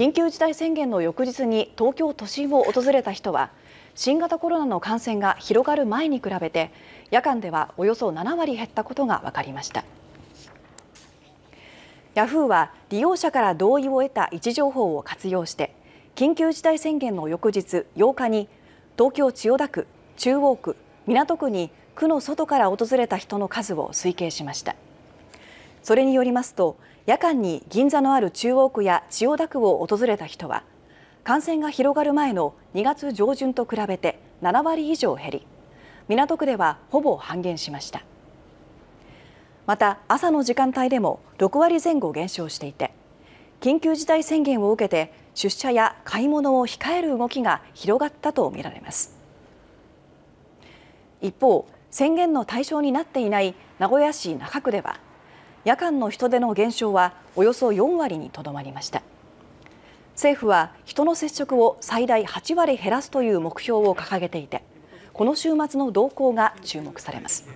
緊急事態宣言の翌日に東京都心を訪れた人は新型コロナの感染が広がる前に比べて夜間ではおよそ7割減ったことが分かりましたヤフーは利用者から同意を得た位置情報を活用して緊急事態宣言の翌日8日に東京千代田区中央区港区に区の外から訪れた人の数を推計しましたそれによりますと夜間に銀座のある中央区や千代田区を訪れた人は感染が広がる前の2月上旬と比べて7割以上減り港区ではほぼ半減しましたまた朝の時間帯でも6割前後減少していて緊急事態宣言を受けて出社や買い物を控える動きが広がったとみられます一方宣言の対象になっていない名古屋市中区では夜間の人出の減少はおよそ4割にとどまりました政府は人の接触を最大8割減らすという目標を掲げていてこの週末の動向が注目されます